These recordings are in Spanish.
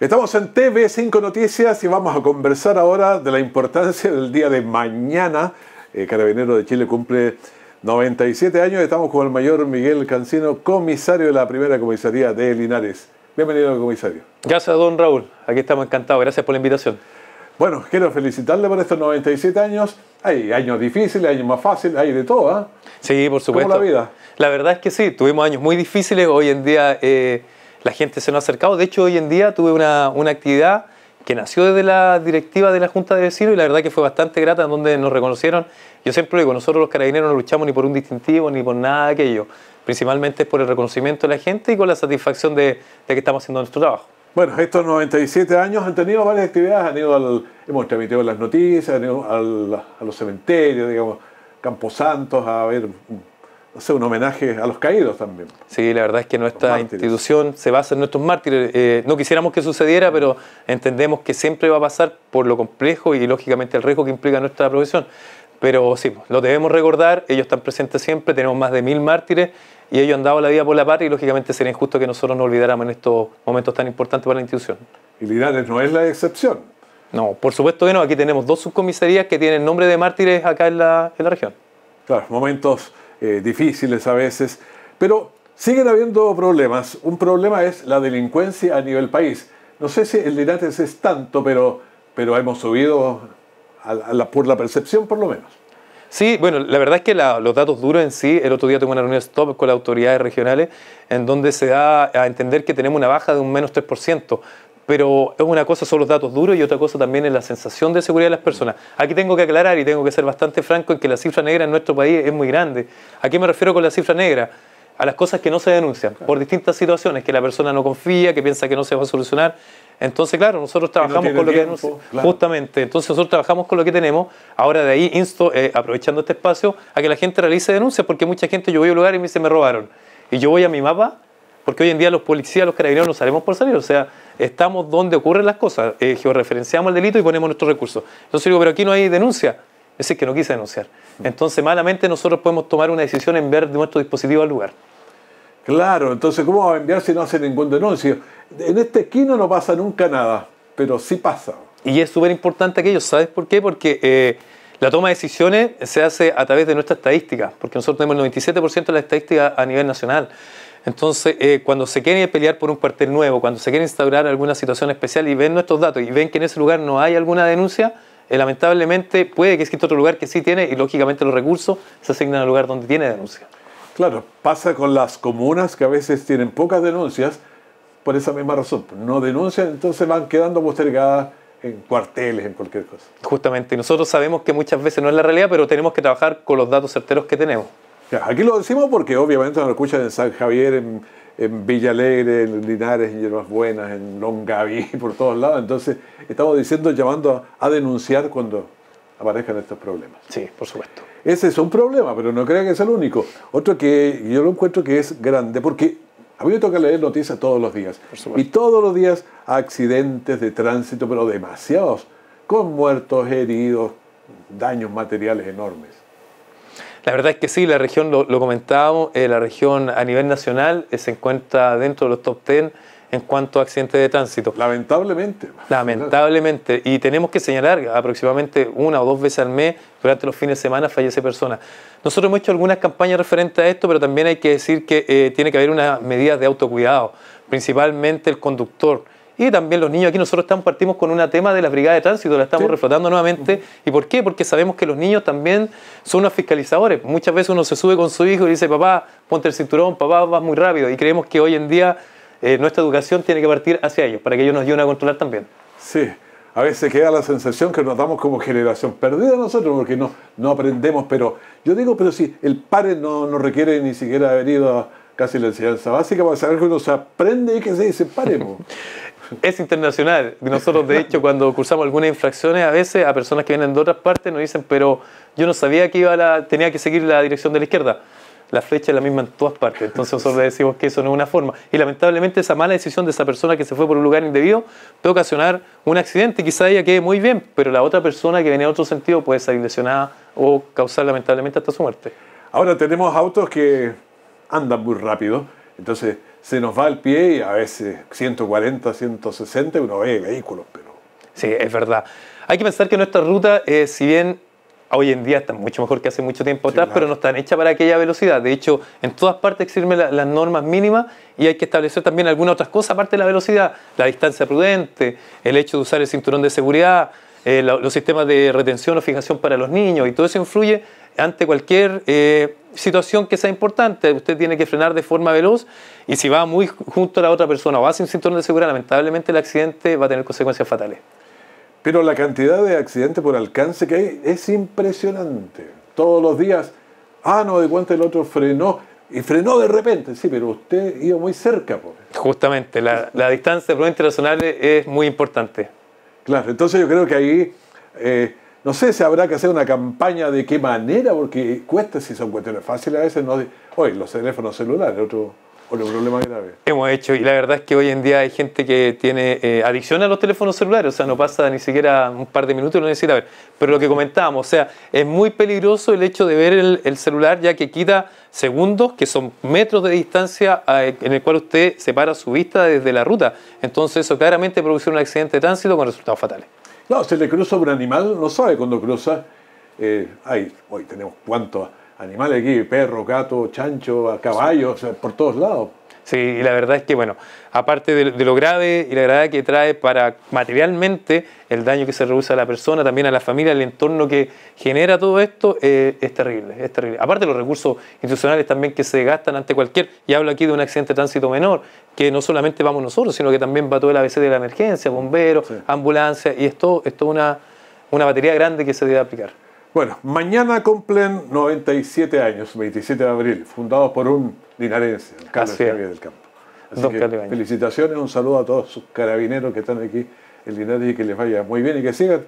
Estamos en TV5 Noticias y vamos a conversar ahora de la importancia del día de mañana. Eh, Carabinero de Chile cumple 97 años. Estamos con el mayor Miguel Cancino, comisario de la primera comisaría de Linares. Bienvenido, comisario. Gracias, don Raúl. Aquí estamos encantados. Gracias por la invitación. Bueno, quiero felicitarle por estos 97 años. Hay años difíciles, años más fáciles, hay de todo. ¿eh? Sí, por supuesto. ¿Cómo la vida? La verdad es que sí, tuvimos años muy difíciles. Hoy en día... Eh, la gente se nos ha acercado. De hecho, hoy en día tuve una, actividad que nació desde la directiva de la Junta de Vecinos y la verdad que fue bastante grata, en donde nos reconocieron. Yo siempre digo, nosotros los carabineros no luchamos ni por un distintivo ni por nada de aquello. Principalmente es por el reconocimiento de la gente y con la satisfacción de, que estamos haciendo nuestro trabajo. Bueno, estos 97 años han tenido varias actividades, han ido al, hemos transmitido las noticias, han ido a los cementerios, digamos, Camposantos, a ver no un homenaje a los caídos también. Sí, la verdad es que nuestra institución se basa en nuestros mártires. Eh, no quisiéramos que sucediera, pero entendemos que siempre va a pasar por lo complejo y lógicamente el riesgo que implica nuestra profesión. Pero sí, lo debemos recordar, ellos están presentes siempre, tenemos más de mil mártires y ellos han dado la vida por la patria y lógicamente sería injusto que nosotros nos olvidáramos en estos momentos tan importantes para la institución. Y Linares no es la excepción. No, por supuesto que no, aquí tenemos dos subcomisarías que tienen nombre de mártires acá en la, en la región. Claro, momentos eh, difíciles a veces, pero siguen habiendo problemas. Un problema es la delincuencia a nivel país. No sé si el Linares es tanto, pero, pero hemos subido a la, por la percepción por lo menos. Sí, bueno, la verdad es que los datos duros en sí, el otro día tuve una reunión stop con las autoridades regionales en donde se da a entender que tenemos una baja de un menos 3% pero es una cosa son los datos duros y otra cosa también es la sensación de seguridad de las personas. Aquí tengo que aclarar y tengo que ser bastante franco en que la cifra negra en nuestro país es muy grande. ¿A qué me refiero con la cifra negra? A las cosas que no se denuncian por distintas situaciones, que la persona no confía, que piensa que no se va a solucionar. Entonces, claro, nosotros trabajamos con lo que tenemos. Justamente, entonces nosotros trabajamos con lo que tenemos. Ahora de ahí insto, eh, aprovechando este espacio, a que la gente realice denuncias, porque mucha gente, yo voy a un lugar y me dice, me robaron. Y yo voy a mi mapa, porque hoy en día los policías, los carabineros no salimos por salir. O sea, estamos donde ocurren las cosas, eh, georreferenciamos el delito y ponemos nuestros recursos. Entonces digo, pero aquí no hay denuncia. Es decir, que no quise denunciar. Entonces, malamente, nosotros podemos tomar una decisión en ver nuestro dispositivo al lugar. Claro, entonces, ¿cómo va a enviar si no hace ningún denuncio? En este esquino no pasa nunca nada, pero sí pasa. Y es súper importante aquello, ¿sabes por qué? Porque eh, la toma de decisiones se hace a través de nuestra estadística, porque nosotros tenemos el 97% de la estadística a nivel nacional. Entonces, eh, cuando se quieren pelear por un cuartel nuevo, cuando se quiere instaurar alguna situación especial y ven nuestros datos y ven que en ese lugar no hay alguna denuncia, eh, lamentablemente puede que exista otro lugar que sí tiene y lógicamente los recursos se asignan al lugar donde tiene denuncia. Claro, pasa con las comunas que a veces tienen pocas denuncias por esa misma razón. No denuncian, entonces van quedando postergadas en cuarteles, en cualquier cosa. Justamente, nosotros sabemos que muchas veces no es la realidad, pero tenemos que trabajar con los datos certeros que tenemos aquí lo decimos porque obviamente nos escuchan en San Javier, en, en Villa Alegre, en Linares, en Hierbas Buenas, en Longaví, por todos lados. Entonces, estamos diciendo, llamando a, denunciar cuando aparezcan estos problemas. Sí, por supuesto. Ese es un problema, pero no crean que es el único. Otro que yo lo encuentro que es grande, porque a mí me toca leer noticias todos los días. Y todos los días accidentes de tránsito, pero demasiados, con muertos, heridos, daños materiales enormes. La verdad es que sí, la región, lo, comentábamos, eh, la región a nivel nacional eh, se encuentra dentro de los top 10 en cuanto a accidentes de tránsito. Lamentablemente. Lamentablemente. Y tenemos que señalar, aproximadamente una o dos veces al mes, durante los fines de semana, fallece persona. Nosotros hemos hecho algunas campañas referentes a esto, pero también hay que decir que eh, tiene que haber unas medidas de autocuidado, principalmente el conductor. Y también los niños, aquí nosotros estamos, partimos con un tema de la brigada de tránsito, la estamos reflotando nuevamente. ¿Y por qué? Porque sabemos que los niños también son unos fiscalizadores. Muchas veces uno se sube con su hijo y dice, papá, ponte el cinturón, papá, vas muy rápido. Y creemos que hoy en día eh, nuestra educación tiene que partir hacia ellos, para que ellos nos ayuden a controlar también. Sí, a veces queda la sensación que nos damos como generación perdida nosotros porque no, no aprendemos, pero yo digo, pero si el padre no, no requiere ni siquiera haber ido a casi la enseñanza básica para saber que uno se aprende y que se dice, paremos. es internacional. Nosotros, de hecho, cuando cursamos algunas infracciones, a veces a personas que vienen de otras partes nos dicen, pero yo no sabía que iba la, tenía que seguir la dirección de la izquierda. La flecha es la misma en todas partes. Entonces nosotros decimos que eso no es una forma. Y lamentablemente esa mala decisión de esa persona que se fue por un lugar indebido puede ocasionar un accidente. Quizá ella quede muy bien, pero la otra persona que venía en otro sentido puede salir lesionada o causar lamentablemente hasta su muerte. Ahora tenemos autos que andan muy rápido. Entonces, se nos va el pie y a veces 140, 160 uno ve vehículos, pero... Sí, es verdad. Hay que pensar que nuestra ruta, si bien hoy en día está mucho mejor que hace mucho tiempo atrás, pero no están hecha para aquella velocidad. De hecho, en todas partes existen las, normas mínimas y hay que establecer también algunas otras cosas, aparte de la velocidad, la distancia prudente, el hecho de usar el cinturón de seguridad, eh, los sistemas de retención o fijación para los niños, y todo eso influye ante cualquier eh, situación que sea importante. Usted tiene que frenar de forma veloz y si va muy junto a la otra persona o va sin cinturón de seguridad, lamentablemente el accidente va a tener consecuencias fatales. Pero la cantidad de accidentes por alcance que hay es impresionante. Todos los días, ah, no, de cuánto el otro frenó. Y frenó de repente, sí, pero usted iba muy cerca. Justamente, la, distancia de prueba internacional es muy importante. Claro, entonces yo creo que ahí eh, no sé si habrá que hacer una campaña de qué manera, porque cuesta si son cuestiones fáciles a veces. No, hoy los teléfonos celulares, otro, otro problema grave. Hemos hecho, y la verdad es que hoy en día hay gente que tiene eh, adicción a los teléfonos celulares, o sea, no pasa ni siquiera un par de minutos y lo necesita ver. Pero lo que comentábamos, o sea, es muy peligroso el hecho de ver el, el celular, ya que quita segundos, que son metros de distancia en el cual usted separa su vista desde la ruta. Entonces, eso claramente produce un accidente de tránsito con resultados fatales. No, se le cruza un animal, no sabe cuándo cruza. Eh, hoy tenemos cuántos animales aquí, perro, gato, chancho, caballos, por todos lados. Sí, y la verdad es que, bueno, aparte de, lo grave y la gravedad que trae para materialmente el daño que se reduce a la persona, también a la familia, el entorno que genera todo esto, eh, es terrible, es terrible. Aparte los recursos institucionales también que se gastan ante cualquier, y hablo aquí de un accidente de tránsito menor, que no solamente vamos nosotros, sino que también va todo el ABC de la emergencia, bomberos, ambulancias, ambulancia, y esto es una batería grande que se debe aplicar. Bueno, mañana cumplen 97 años, 27 de abril, fundados por un linarense, el Carlos del Campo. Así que felicitaciones, un saludo a todos sus carabineros que están aquí en Linares y que les vaya muy bien y que sigan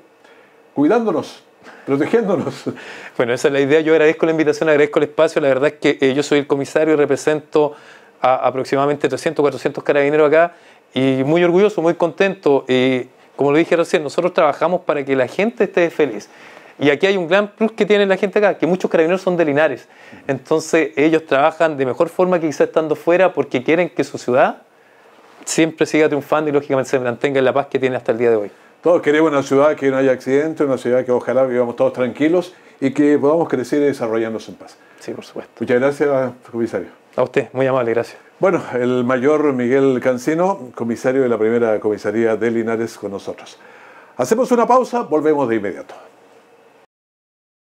cuidándonos, protegiéndonos. Bueno, esa es la idea. Yo agradezco la invitación, agradezco el espacio. La verdad es que eh, yo soy el comisario y represento a aproximadamente 300, 400 carabineros acá y muy orgulloso, muy contento. Y como lo dije recién, nosotros trabajamos para que la gente esté feliz. Y aquí hay un gran plus que tiene la gente acá, que muchos carabineros son de Linares. Entonces ellos trabajan de mejor forma que quizá estando fuera porque quieren que su ciudad siempre siga triunfando y lógicamente se mantenga en la paz que tiene hasta el día de hoy. Todos queremos una ciudad que no haya accidentes, una ciudad que ojalá vivamos todos tranquilos y que podamos crecer y desarrollarnos en paz. Sí, por supuesto. Muchas gracias, comisario. A usted, muy amable, gracias. Bueno, el mayor Miguel Cancino, comisario de la primera comisaría de Linares con nosotros. Hacemos una pausa, volvemos de inmediato.